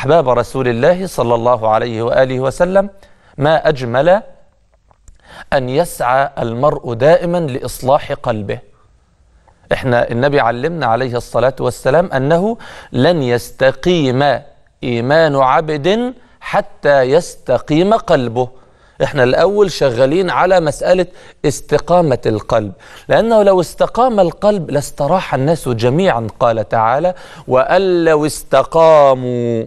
أحباب رسول الله صلى الله عليه وآله وسلم ما أجمل أن يسعى المرء دائما لإصلاح قلبه إحنا النبي علمنا عليه الصلاة والسلام أنه لن يستقيم إيمان عبد حتى يستقيم قلبه احنا الاول شغالين على مساله استقامه القلب لانه لو استقام القلب لاستراح الناس جميعا قال تعالى وان لو استقاموا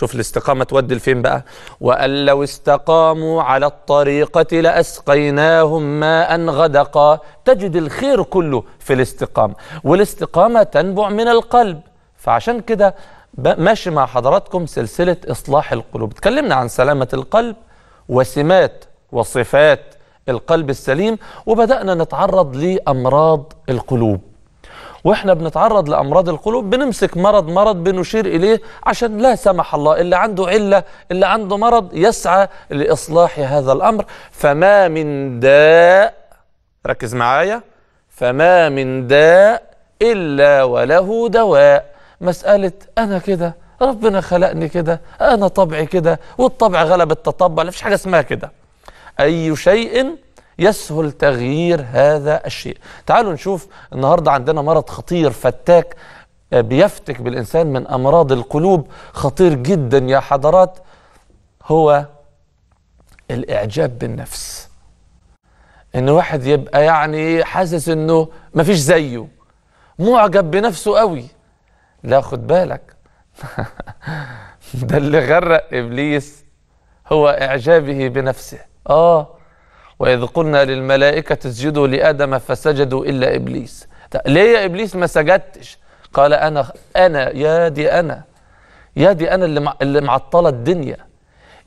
شوف الاستقامة تودي لفين بقى وأن لو استقاموا على الطريقة لأسقيناهم ماء غدقا تجد الخير كله في الاستقامة والاستقامة تنبع من القلب فعشان كده ماشي مع حضراتكم سلسلة إصلاح القلوب اتكلمنا عن سلامة القلب وسمات وصفات القلب السليم وبدأنا نتعرض لأمراض القلوب واحنا بنتعرض لامراض القلوب بنمسك مرض مرض بنشير اليه عشان لا سمح الله اللي عنده عله اللي عنده مرض يسعى لاصلاح هذا الامر فما من داء ركز معايا فما من داء الا وله دواء مساله انا كده ربنا خلقني كده انا طبعي كده والطبع غلب التطبع فيش حاجه اسمها كده اي شيء يسهل تغيير هذا الشيء تعالوا نشوف النهاردة عندنا مرض خطير فتاك آه، بيفتك بالإنسان من أمراض القلوب خطير جدا يا حضرات هو الإعجاب بالنفس إن واحد يبقى يعني حاسس إنه مفيش زيه معجب بنفسه قوي لا خد بالك ده اللي غرق إبليس هو إعجابه بنفسه آه وإذ قلنا للملائكة اسجدوا لآدم فسجدوا إلا إبليس طيب، ليه يا إبليس ما سجدتش قال أنا أنا يا دي أنا يا دي أنا اللي, اللي معطلة الدنيا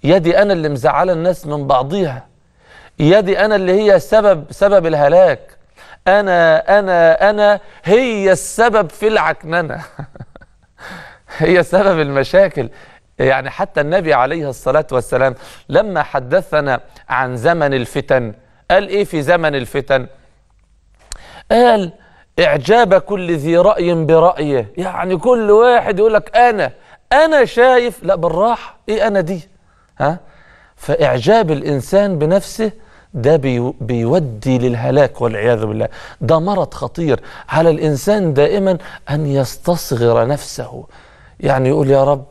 يا دي أنا اللي مزعلة الناس من بعضيها يا دي أنا اللي هي سبب سبب الهلاك أنا أنا أنا هي السبب في العكننة هي سبب المشاكل يعني حتى النبي عليه الصلاة والسلام لما حدثنا عن زمن الفتن قال إيه في زمن الفتن قال إعجاب كل ذي رأي برأيه يعني كل واحد يقول لك أنا أنا شايف لا بالراحة إيه أنا دي ها فإعجاب الإنسان بنفسه ده بيودي للهلاك والعياذ بالله ده مرض خطير على الإنسان دائما أن يستصغر نفسه يعني يقول يا رب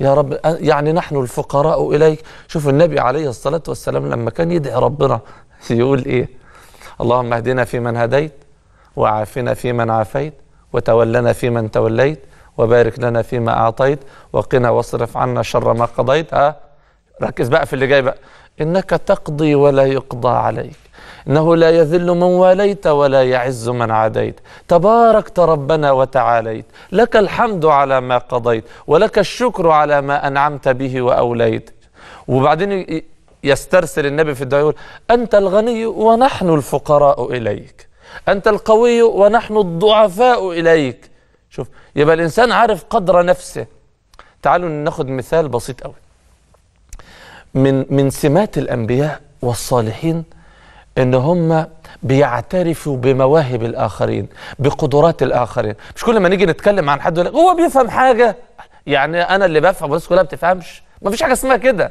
يا رب يعني نحن الفقراء إليك شوف النبي عليه الصلاة والسلام لما كان يدعي ربنا يقول إيه اللهم اهدنا فيمن هديت وعافنا فيمن عافيت وتولنا فيمن توليت وبارك لنا فيما أعطيت وقنا واصرف عنا شر ما قضيت ها ركز بقى في اللي جاي بقى إنك تقضي ولا يقضى عليك إنه لا يذل من واليت ولا يعز من عاديت تباركت ربنا وتعاليت لك الحمد على ما قضيت ولك الشكر على ما أنعمت به وأوليت وبعدين يسترسل النبي في الدعاء يقول أنت الغني ونحن الفقراء إليك أنت القوي ونحن الضعفاء إليك شوف يبقى الإنسان عارف قدر نفسه تعالوا ناخد مثال بسيط قوي من من سمات الأنبياء والصالحين ان هم بيعترفوا بمواهب الاخرين بقدرات الاخرين مش كل ما نيجي نتكلم عن حد يقول هو بيفهم حاجه يعني انا اللي بفهم والناس كلها بتفهمش ما فيش حاجه اسمها كده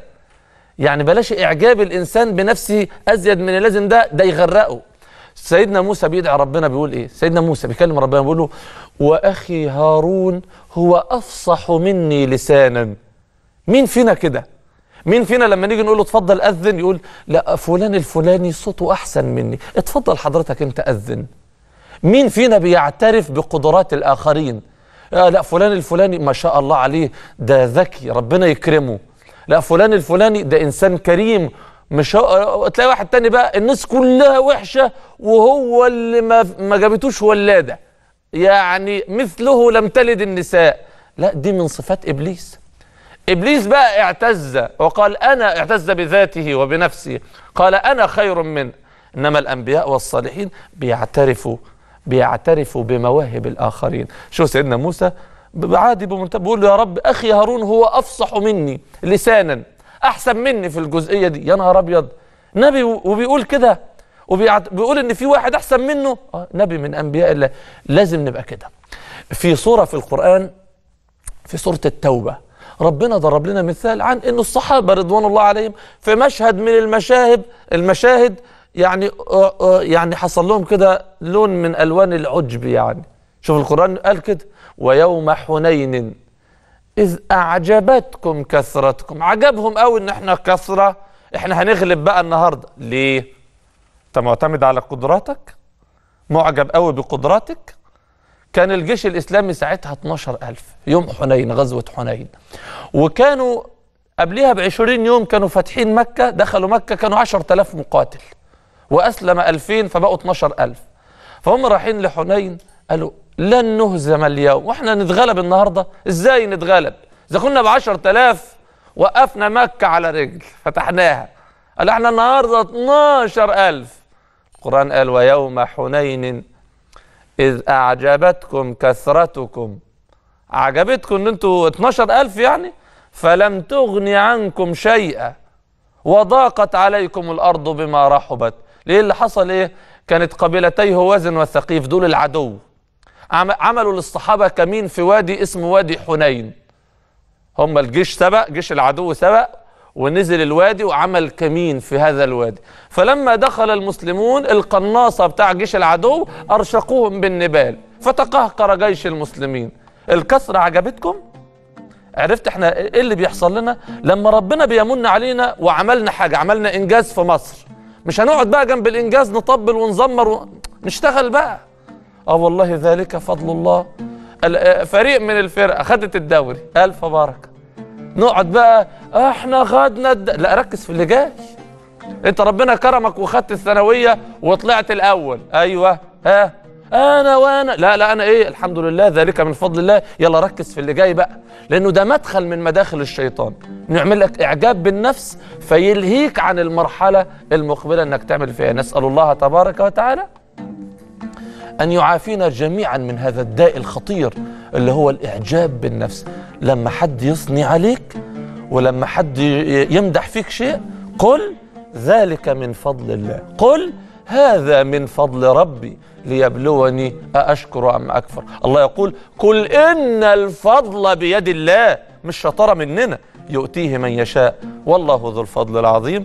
يعني بلاش اعجاب الانسان بنفسه ازيد من اللازم ده ده يغرقه سيدنا موسى بيدعي ربنا بيقول ايه سيدنا موسى بيكلم ربنا بيقول له واخي هارون هو افصح مني لسانا مين فينا كده مين فينا لما نيجي نقول له اتفضل اذن يقول لا فلان الفلاني صوته احسن مني اتفضل حضرتك انت اذن مين فينا بيعترف بقدرات الاخرين آه لا فلان الفلاني ما شاء الله عليه ده ذكي ربنا يكرمه لا فلان الفلاني ده انسان كريم مش هو... آه، تلاقي واحد تاني بقى الناس كلها وحشه وهو اللي ما ما جابتوش ولاده يعني مثله لم تلد النساء لا دي من صفات ابليس إبليس بقى اعتز وقال أنا اعتز بذاته وبنفسه قال أنا خير منه إنما الأنبياء والصالحين بيعترفوا بيعترفوا بمواهب الآخرين شو سيدنا موسى عادي بمنتبه بيقول يا رب أخي هارون هو أفصح مني لسانا أحسن مني في الجزئية دي يا نهار أبيض نبي وبيقول كده وبيقول ان في واحد احسن منه آه نبي من انبياء الله لازم نبقى كده في صوره في القران في سوره التوبه ربنا ضرب لنا مثال عن أن الصحابة رضوان الله عليهم في مشهد من المشاهد المشاهد يعني آه، آه، يعني حصل لهم كده لون من ألوان العجب يعني شوف القرآن قال كده ويوم حنين إذ أعجبتكم كثرتكم عجبهم قوي إن إحنا كثرة إحنا هنغلب بقى النهاردة ليه؟ أنت معتمد على قدراتك؟ معجب قوي بقدراتك؟ كان الجيش الإسلامي ساعتها 12000 يوم حنين غزوة حنين وكانوا قبلها ب 20 يوم كانوا فاتحين مكة دخلوا مكة كانوا 10000 مقاتل وأسلم 2000 فبقوا 12000 فهم رايحين لحنين قالوا لن نهزم اليوم واحنا نتغلب النهاردة ازاي نتغلب إذا كنا ب 10000 وقفنا مكة على رجل فتحناها قال احنا النهاردة 12000 القرآن قال ويوم حنين إذ أعجبتكم كثرتكم أعجبتكم أن أنتوا 12000 يعني فلم تغني عنكم شيئا وضاقت عليكم الأرض بما رحبت ليه اللي حصل إيه كانت قبيلتي هوازن والثقيف دول العدو عملوا للصحابة كمين في وادي اسمه وادي حنين هم الجيش سبق جيش العدو سبق ونزل الوادي وعمل كمين في هذا الوادي فلما دخل المسلمون القناصة بتاع جيش العدو أرشقوهم بالنبال فتقهقر جيش المسلمين الكسرة عجبتكم؟ عرفت احنا ايه اللي بيحصل لنا لما ربنا بيمن علينا وعملنا حاجة عملنا إنجاز في مصر مش هنقعد بقى جنب الإنجاز نطبل ونزمر و... نشتغل بقى اه والله ذلك فضل الله آه، فريق من الفرقة خدت الدوري ألف بركة نقعد بقى احنا خدنا الد... لا ركز في اللي جاي انت ربنا كرمك وخدت الثانويه وطلعت الاول ايوه ها انا وانا لا لا انا ايه الحمد لله ذلك من فضل الله يلا ركز في اللي جاي بقى لانه ده مدخل من مداخل الشيطان نعمل لك اعجاب بالنفس فيلهيك عن المرحله المقبله انك تعمل فيها نسال الله تبارك وتعالى ان يعافينا جميعا من هذا الداء الخطير اللي هو الاعجاب بالنفس لما حد يثني عليك ولما حد يمدح فيك شيء قل ذلك من فضل الله قل هذا من فضل ربي ليبلوني أأشكر أم أكفر الله يقول قل إن الفضل بيد الله مش شطارة مننا يؤتيه من يشاء والله ذو الفضل العظيم